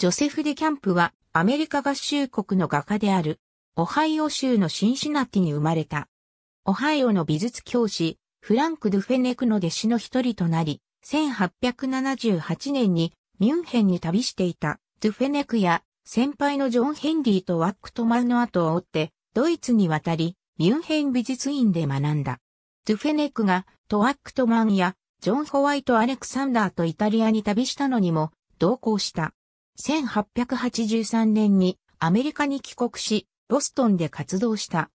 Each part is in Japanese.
ジョセフ・デ・キャンプはアメリカ合衆国の画家である、オハイオ州のシンシナティに生まれた。オハイオの美術教師、フランク・ドゥフェネクの弟子の一人となり、1878年にミュンヘンに旅していたドゥフェネクや先輩のジョン・ヘンリーとワックトマンの後を追ってドイツに渡り、ミュンヘン美術院で学んだ。ドゥフェネクがトワックトマンやジョン・ホワイト・アレクサンダーとイタリアに旅したのにも同行した。1883年にアメリカに帰国し、ボストンで活動した。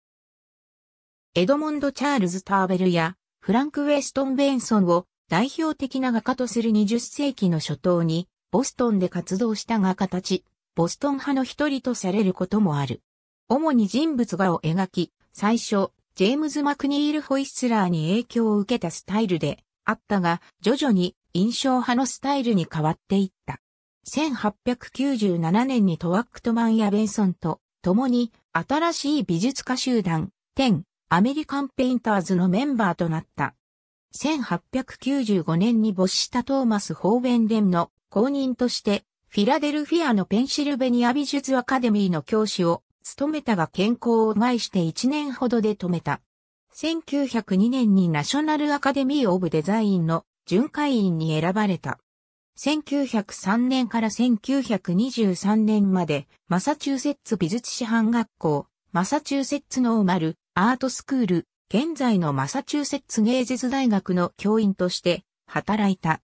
エドモンド・チャールズ・ターベルやフランク・ウェストン・ベンソンを代表的な画家とする20世紀の初頭に、ボストンで活動した画家たち、ボストン派の一人とされることもある。主に人物画を描き、最初、ジェームズ・マクニール・ホイスラーに影響を受けたスタイルであったが、徐々に印象派のスタイルに変わっていった。1897年にトワックトマンやベンソンと共に新しい美術家集団、10アメリカンペインターズのメンバーとなった。1895年に没したトーマス・ホーベンデムの公認としてフィラデルフィアのペンシルベニア美術アカデミーの教師を務めたが健康を害して1年ほどで止めた。1902年にナショナルアカデミー・オブ・デザインの巡回員に選ばれた。1903年から1923年まで、マサチューセッツ美術師範学校、マサチューセッツノーマル、アートスクール、現在のマサチューセッツ芸術大学の教員として働いた。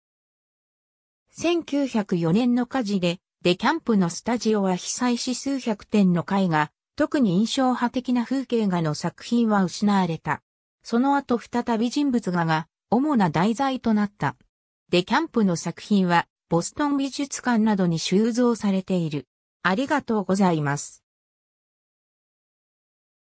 1904年の火事で、デキャンプのスタジオは被災し数百点の絵画、特に印象派的な風景画の作品は失われた。その後再び人物画が主な題材となった。デキャンプの作品はボストン美術館などに収蔵されている。ありがとうございます。